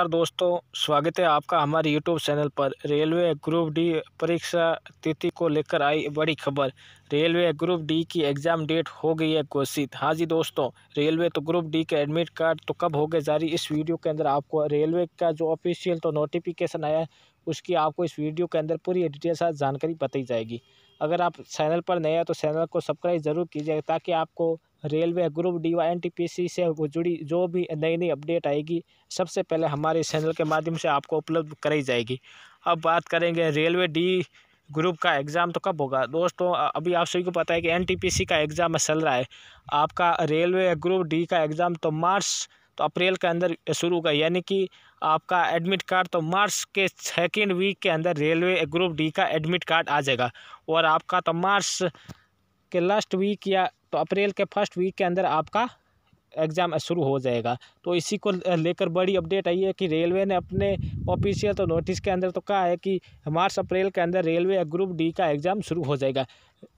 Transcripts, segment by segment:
नमस्कार दोस्तों स्वागत है आपका हमारे यूट्यूब चैनल पर रेलवे ग्रुप डी परीक्षा तिथि को लेकर आई बड़ी खबर रेलवे ग्रुप डी की एग्ज़ाम डेट हो गई है घोषित हाँ जी दोस्तों रेलवे तो ग्रुप डी के एडमिट कार्ड तो कब हो गए जारी इस वीडियो के अंदर आपको रेलवे का जो ऑफिशियल तो नोटिफिकेशन आया है उसकी आपको इस वीडियो के अंदर पूरी डिटेल साथ जानकारी बताई जाएगी अगर आप चैनल पर नए हैं तो चैनल को सब्सक्राइब ज़रूर कीजिएगा ताकि आपको railway group D Y N T P C से जुड़ी जो भी नई नई अपडेट आएगी सबसे पहले हमारे चैनल के माध्यम से आपको उपलब्ध कराई जाएगी अब बात करेंगे रेलवे डी ग्रुप का एग्ज़ाम तो कब होगा दोस्तों अभी आप सभी को पता है कि एनटीपीसी का एग्ज़ाम चल रहा है आपका रेलवे ग्रुप डी का एग्ज़ाम तो मार्च तो अप्रैल के अंदर शुरू होगा यानी कि आपका एडमिट कार्ड तो मार्च के सेकेंड वीक के अंदर रेलवे ग्रुप डी का एडमिट कार्ड आ जाएगा और आपका तो मार्च के लास्ट वीक या तो अप्रैल के फर्स्ट वीक के अंदर आपका एग्ज़ाम शुरू हो जाएगा तो इसी को लेकर बड़ी अपडेट आई है कि रेलवे ने अपने ऑफिशियल तो नोटिस के अंदर तो कहा है कि मार्च अप्रैल के अंदर रेलवे ग्रुप डी का एग्ज़ाम शुरू हो जाएगा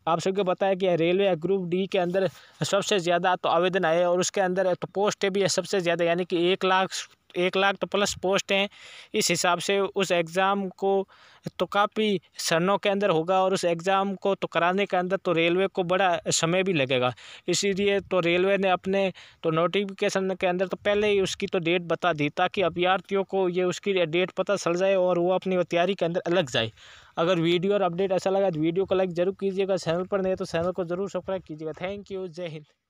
आप सबको बताया कि रेलवे ग्रुप डी के अंदर सबसे ज़्यादा तो आवेदन आए और उसके अंदर तो पोस्टें भी है सबसे ज़्यादा यानी कि एक लाख एक लाख तो प्लस पोस्ट हैं इस हिसाब से उस एग्ज़ाम को तो काफ़ी सनों के अंदर होगा और उस एग्ज़ाम को तो कराने के अंदर तो रेलवे को बड़ा समय भी लगेगा इसीलिए तो रेलवे ने अपने तो नोटिफिकेशन के अंदर तो पहले ही उसकी तो डेट बता दी ताकि अभ्यार्थियों को ये उसकी डेट पता चल जाए और वो अपनी तैयारी के अंदर अलग जाए अगर वीडियो और अपडेट ऐसा लगा तो वीडियो को लाइक ज़रूर कीजिएगा चैनल पर नहीं तो चैनल को ज़रूर सब्सक्राइब कीजिएगा थैंक यू जय हिंद